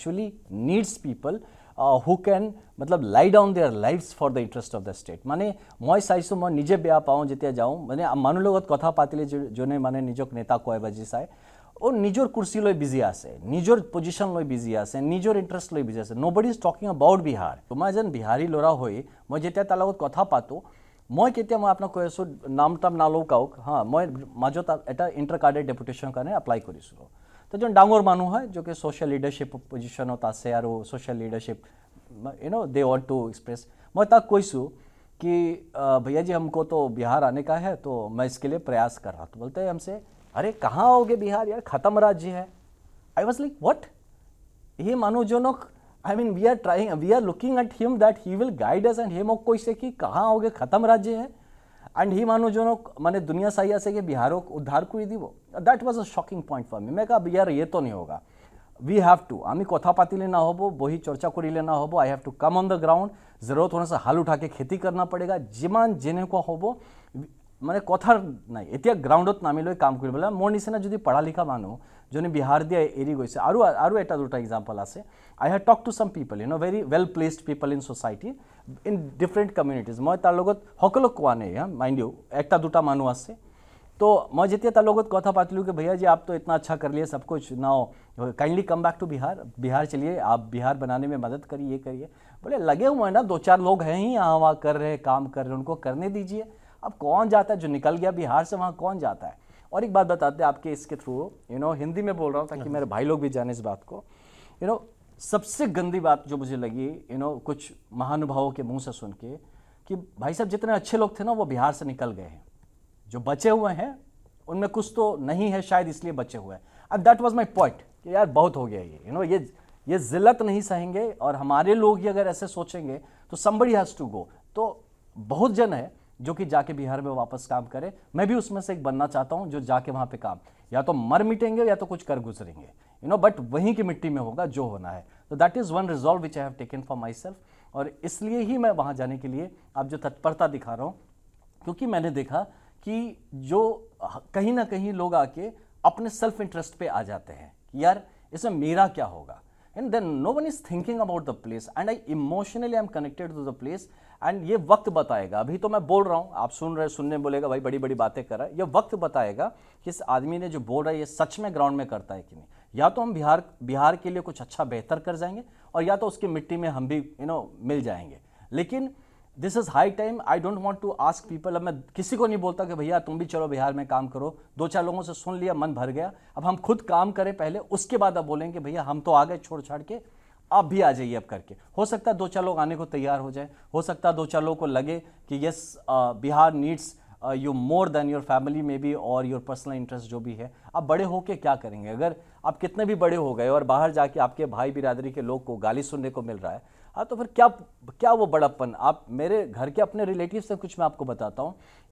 actually needs people uh, who can मतलब lie down their lifes for the interest of the state माने मय साइसो म निजे बेया पाऊ जेते जाऊ माने मानु लगत कथा पातिले जोने माने निजक नेता कोय बजी साय ओ निजोर कुर्सी लय बिजी आसे निजोर पोजीशन लय बिजी आसे निजोर इंटरेस्ट लय बिजी आसे nobody is talking about Bihar तो म जन बिहारी लोरा होय म जेते ता लगत कथा पातो মই কেতিয়া মই আপোনাক কৈ আছোঁ নাম তাম নালওঁ কাউক হা মই মাজত এটা ইণ্টাৰ কাৰ্ডেড ডেপুটেশ্যন কাৰণে এপ্লাই কৰিছোঁ તો જો ડાંગોર માનું હોય જો કે સોશિયલ લીડરશીપ પોઝિશન હતા સેયારો social leadership you know they want to express मैं तक कोई सू कि भैया जी हमको तो बिहार आने का है तो मैं इसके लिए प्रयास कर रहा हूँ तो बोलते हैं हमसे अरे कहाँ आओगे बिहार यार ख़त्म राज्य है आई वॉज लाइक वट ये मानो जो no I mean we are trying we are looking at him that he will guide us and हेमो कोई से कि कहाँ आओगे ख़त्म राज्य है এণ্ড সেই মানুহজনক মানে ধুনীয়া চাই আছে কি বিহাৰক উদ্ধাৰ কৰি দিব that was a shocking point for me মেকা বিহাৰ ইয়েতো নহ'গা উই হেভ টু আমি কথা পাতিলে নহ'ব বহি চৰ্চা কৰিলে নহ'ব I have to come on the ground জৰুৰত হোৱা হাল উঠাকে খেতি কৰা পাৰেগা যিমান যেনেকুৱা হ'ব মানে কথাৰ নাই এতিয়া গ্ৰাউণ্ডত নামি লৈ কাম কৰিবলৈ মোৰ নিচিনা যদি পঢ়া লিখা মানুহ जो बिहार दिए एरी गई से एटा आस I have talk to some people you know very well placed people in society in different communities मैं তার सको क्या नहीं माइंड यू মাইন্ড दूटा একটা দুটা মানুহ तो मैं মই যেতিয়া তাৰ লগত কথা कि भैया जी आप तो इतना अच्छा कर लिए सब कुछ now kindly come back to Bihar Bihar चलिए आप बिहार बनाने में मदद करिए ये करिए बोले लगे हुए हैं ना दो चार लोग हैं ही यहाँ वहाँ कर रहे काम कर रहे हैं उनको करने दीजिए अब कौन जाता है जो निकल गया बिहार से वहाँ कौन जाता है और एक बात बताते दें आपके इसके थ्रू यू नो हिंदी में बोल रहा हूँ ताकि हाँ। मेरे भाई लोग भी जाने इस बात को यू नो सबसे गंदी बात जो मुझे लगी यू नो कुछ महानुभावों के मुंह से सुन के कि भाई साहब जितने अच्छे लोग थे ना वो बिहार से निकल गए हैं जो बचे हुए हैं उनमें कुछ तो नहीं है शायद इसलिए बचे हुए हैं अब दैट वॉज माई पॉइंट कि यार बहुत हो गया ये यू नो ये ये जिल्लत नहीं सहेंगे और हमारे लोग ही अगर ऐसे सोचेंगे तो समबड़ी हैज़ टू गो तो बहुत जन है जो कि जाके बिहार में वापस काम करे मैं भी उसमें से एक बनना चाहता हूँ जो जाके वहाँ पे काम या तो मर मिटेंगे या तो कुछ कर गुजरेंगे यू नो बट वहीं की मिट्टी में होगा जो होना है तो that is one resolve which I have taken for myself और इसलिए ही मैं वहाँ जाने के लिए आप जो तत्परता दिखा रहा हूँ क्योंकि मैंने देखा कि जो कहीं ना कहीं लोग आके अपने सेल्फ इंटरेस्ट पे आ जाते हैं यार इसमें मेरा क्या होगा and then no one is thinking about the place and I emotionally I am connected to the place and ये वक्त बताएगा अभी तो मैं बोल रहा हूँ आप सुन रहे सुनने बोलेगा भाई बड़ी बड़ी बातें कर रहा है ये वक्त बताएगा कि इस आदमी ने जो बोल रहा है ये सच में ग्राउंड में करता है कि नहीं या तो हम बिहार बिहार के लिए कुछ अच्छा बेहतर कर जाएंगे और या तो उसकी मिट्टी में हम भी यू you नो know, मिल जाएंगे लेकिन this is high time I don't want to ask people अब मैं किसी को नहीं बोलता कि भैया तुम भी चलो बिहार में काम करो दो चार लोगों से सुन लिया मन भर गया अब हम खुद काम करें पहले उसके बाद अब बोलेंगे भैया हम तो आ गए छोड़ छाड़ के आप भी आ जाइए अब करके हो सकता है दो चार लोग आने को तैयार हो जाए हो सकता है दो चार लोगों को लगे कि yes Bihar needs you more than your family में भी और योर पर्सनल इंटरेस्ट जो भी है आप बड़े के क्या करेंगे अगर आप कितने भी बड़े हो गए और बाहर जाके आपके भाई बिरादरी के लोग को गाली सुनने को मिल रहा है हाँ तो फिर क्या क्या वो बड़प्पन आप मेरे घर के अपने रिलेटिव से कुछ मैं आपको बताता हूँ